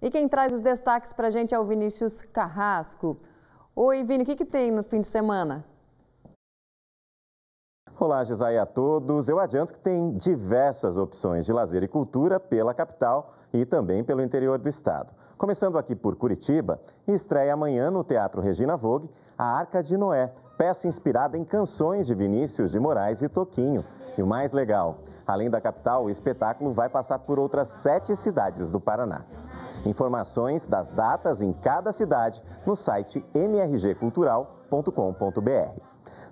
E quem traz os destaques para a gente é o Vinícius Carrasco. Oi, Vini, o que, que tem no fim de semana? Olá, Gisai a todos. Eu adianto que tem diversas opções de lazer e cultura pela capital e também pelo interior do estado. Começando aqui por Curitiba, estreia amanhã no Teatro Regina Vogue a Arca de Noé, peça inspirada em canções de Vinícius de Moraes e Toquinho. E o mais legal, além da capital, o espetáculo vai passar por outras sete cidades do Paraná. Informações das datas em cada cidade no site mrgcultural.com.br.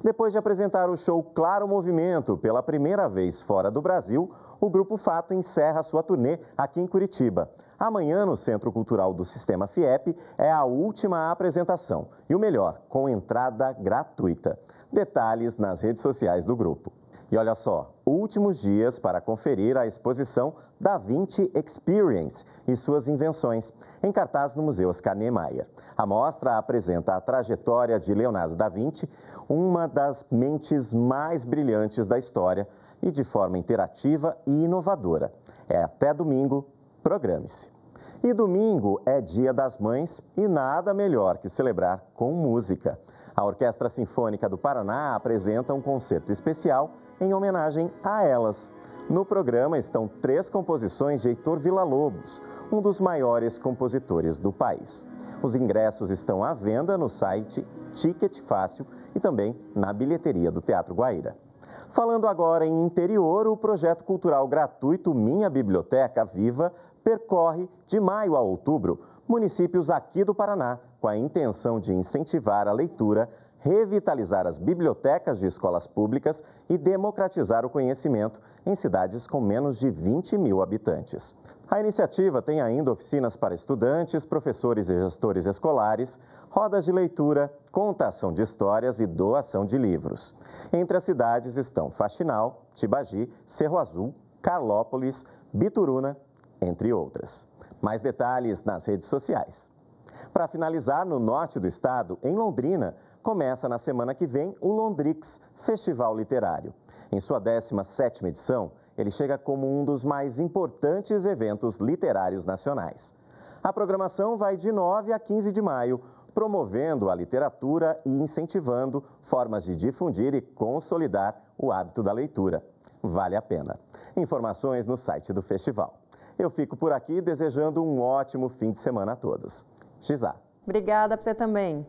Depois de apresentar o show Claro Movimento pela primeira vez fora do Brasil, o Grupo Fato encerra sua turnê aqui em Curitiba. Amanhã, no Centro Cultural do Sistema FIEP, é a última apresentação. E o melhor, com entrada gratuita. Detalhes nas redes sociais do grupo. E olha só, últimos dias para conferir a exposição Da Vinci Experience e suas invenções, em cartaz no Museu Oscar Niemeyer. A mostra apresenta a trajetória de Leonardo da Vinci, uma das mentes mais brilhantes da história, e de forma interativa e inovadora. É até domingo, programe-se. E domingo é Dia das Mães e nada melhor que celebrar com música. A Orquestra Sinfônica do Paraná apresenta um concerto especial em homenagem a elas. No programa estão três composições de Heitor Villa-Lobos, um dos maiores compositores do país. Os ingressos estão à venda no site Ticket Fácil e também na bilheteria do Teatro Guaíra. Falando agora em interior, o projeto cultural gratuito Minha Biblioteca Viva percorre, de maio a outubro, municípios aqui do Paraná com a intenção de incentivar a leitura, revitalizar as bibliotecas de escolas públicas e democratizar o conhecimento em cidades com menos de 20 mil habitantes. A iniciativa tem ainda oficinas para estudantes, professores e gestores escolares, rodas de leitura, contação de histórias e doação de livros. Entre as cidades estão Faxinal, Tibagi, Cerro Azul, Carlópolis, Bituruna entre outras. Mais detalhes nas redes sociais. Para finalizar, no norte do estado, em Londrina, começa na semana que vem o Londrix Festival Literário. Em sua 17 edição, ele chega como um dos mais importantes eventos literários nacionais. A programação vai de 9 a 15 de maio, promovendo a literatura e incentivando formas de difundir e consolidar o hábito da leitura. Vale a pena. Informações no site do festival. Eu fico por aqui desejando um ótimo fim de semana a todos. Xizá. Obrigada para você também.